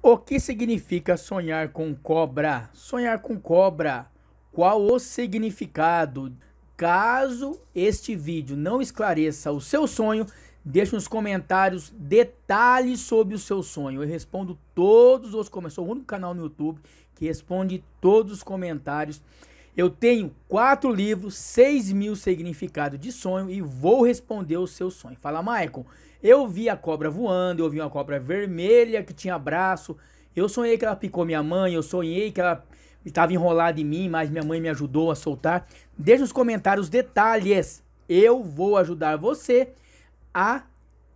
O que significa sonhar com cobra? Sonhar com cobra. Qual o significado? Caso este vídeo não esclareça o seu sonho, deixe nos comentários detalhes sobre o seu sonho. Eu respondo todos os comentários. Sou o único canal no YouTube que responde todos os comentários. Eu tenho quatro livros, 6 mil significados de sonho e vou responder o seu sonho. Fala, Maicon, eu vi a cobra voando, eu vi uma cobra vermelha que tinha braço, eu sonhei que ela picou minha mãe, eu sonhei que ela estava enrolada em mim, mas minha mãe me ajudou a soltar. Deixa nos comentários os detalhes. Eu vou ajudar você a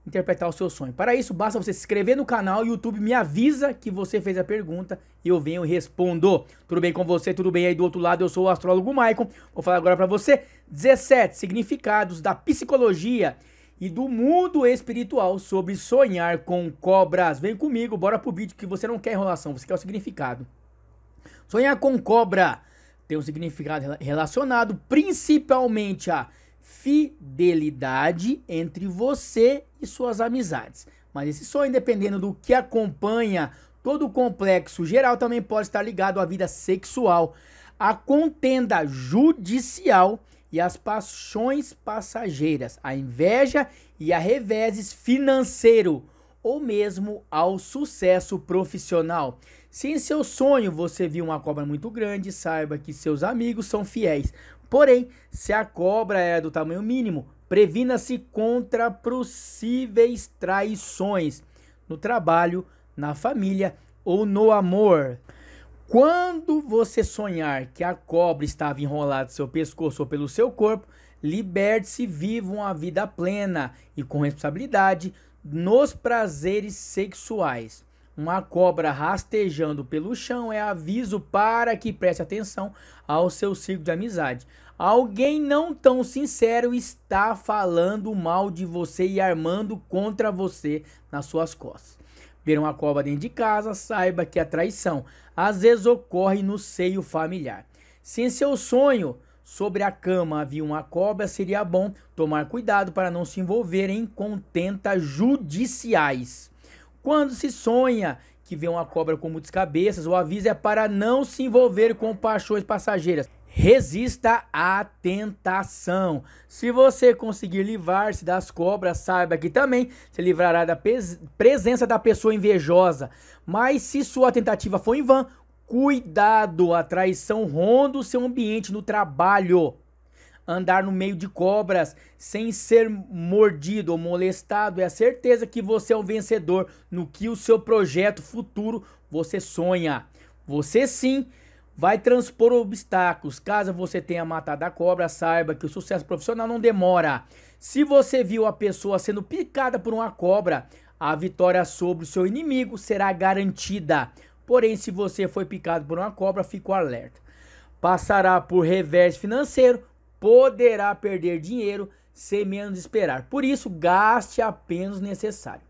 interpretar o seu sonho. Para isso, basta você se inscrever no canal e o YouTube me avisa que você fez a pergunta e eu venho e respondo. Tudo bem com você? Tudo bem aí do outro lado? Eu sou o astrólogo Maicon. Vou falar agora para você 17 significados da psicologia e do mundo espiritual sobre sonhar com cobras. Vem comigo, bora pro vídeo que você não quer enrolação, você quer o significado. Sonhar com cobra tem um significado relacionado principalmente a fidelidade entre você e suas amizades. Mas esse sonho, dependendo do que acompanha todo o complexo geral, também pode estar ligado à vida sexual, à contenda judicial e às paixões passageiras, à inveja e a reveses financeiro ou mesmo ao sucesso profissional. Se em seu sonho você viu uma cobra muito grande, saiba que seus amigos são fiéis, Porém, se a cobra é do tamanho mínimo, previna-se contra possíveis traições no trabalho, na família ou no amor. Quando você sonhar que a cobra estava enrolada no seu pescoço ou pelo seu corpo, liberte-se viva uma vida plena e com responsabilidade nos prazeres sexuais. Uma cobra rastejando pelo chão é aviso para que preste atenção ao seu círculo de amizade. Alguém não tão sincero está falando mal de você e armando contra você nas suas costas. Ver uma cobra dentro de casa, saiba que a é traição às vezes ocorre no seio familiar. Se em seu sonho sobre a cama havia uma cobra, seria bom tomar cuidado para não se envolver em contentas judiciais. Quando se sonha que vê uma cobra com muitas cabeças, o aviso é para não se envolver com paixões passageiras. Resista à tentação. Se você conseguir livrar-se das cobras, saiba que também se livrará da presença da pessoa invejosa. Mas se sua tentativa for em vão, cuidado, a traição ronda o seu ambiente no trabalho andar no meio de cobras sem ser mordido ou molestado é a certeza que você é um vencedor no que o seu projeto futuro você sonha. Você sim vai transpor obstáculos. Caso você tenha matado a cobra, saiba que o sucesso profissional não demora. Se você viu a pessoa sendo picada por uma cobra, a vitória sobre o seu inimigo será garantida. Porém, se você foi picado por uma cobra, fique alerta. Passará por revés financeiro, poderá perder dinheiro sem menos esperar. Por isso, gaste apenas o necessário.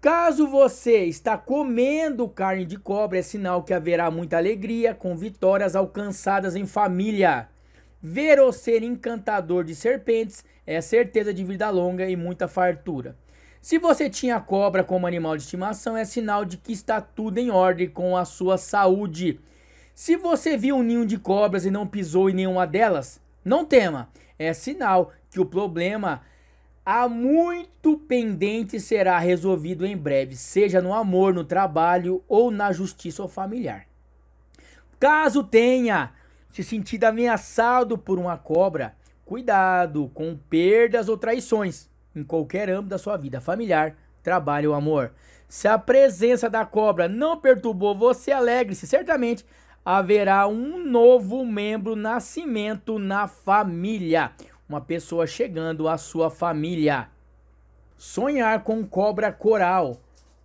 Caso você está comendo carne de cobra, é sinal que haverá muita alegria com vitórias alcançadas em família. Ver ou ser encantador de serpentes é certeza de vida longa e muita fartura. Se você tinha cobra como animal de estimação, é sinal de que está tudo em ordem com a sua saúde. Se você viu um ninho de cobras e não pisou em nenhuma delas, não tema, é sinal que o problema há muito pendente será resolvido em breve, seja no amor, no trabalho ou na justiça familiar. Caso tenha se sentido ameaçado por uma cobra, cuidado com perdas ou traições em qualquer âmbito da sua vida familiar, trabalho ou amor. Se a presença da cobra não perturbou você, alegre-se, certamente haverá um novo membro nascimento na família, uma pessoa chegando à sua família. Sonhar com cobra coral.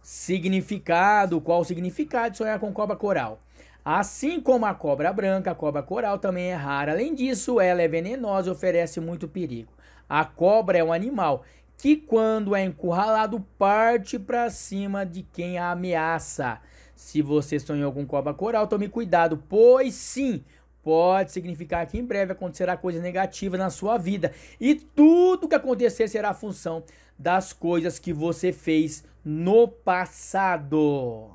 Significado, qual o significado de sonhar com cobra coral? Assim como a cobra branca, a cobra coral também é rara. Além disso, ela é venenosa e oferece muito perigo. A cobra é um animal que, quando é encurralado, parte para cima de quem a ameaça. Se você sonhou com cobra coral, tome cuidado, pois sim, pode significar que em breve acontecerá coisa negativa na sua vida. E tudo que acontecer será função das coisas que você fez no passado.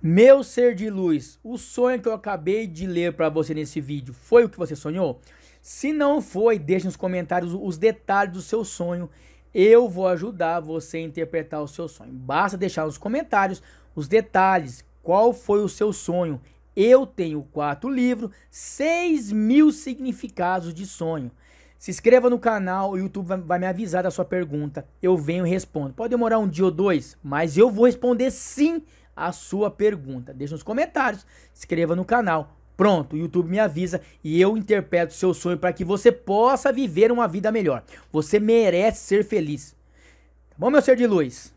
Meu ser de luz, o sonho que eu acabei de ler para você nesse vídeo foi o que você sonhou? Se não foi, deixe nos comentários os detalhes do seu sonho eu vou ajudar você a interpretar o seu sonho. Basta deixar nos comentários os detalhes, qual foi o seu sonho. Eu tenho quatro livros, 6 mil significados de sonho. Se inscreva no canal, o YouTube vai me avisar da sua pergunta. Eu venho e respondo. Pode demorar um dia ou dois, mas eu vou responder sim a sua pergunta. Deixa nos comentários, inscreva no canal. Pronto, o YouTube me avisa e eu interpreto seu sonho para que você possa viver uma vida melhor. Você merece ser feliz. Tá bom, meu ser de luz?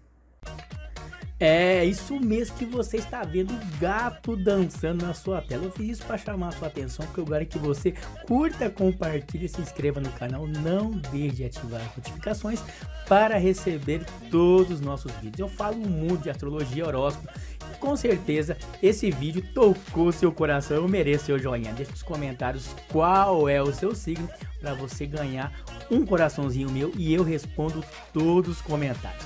É isso mesmo que você está vendo o gato dançando na sua tela. Eu fiz isso para chamar a sua atenção, porque eu quero que você curta, compartilhe, se inscreva no canal. Não deixe de ativar as notificações para receber todos os nossos vídeos. Eu falo muito de astrologia, horóscopo com certeza esse vídeo tocou seu coração, merece seu joinha. Deixe nos comentários qual é o seu signo para você ganhar um coraçãozinho meu e eu respondo todos os comentários.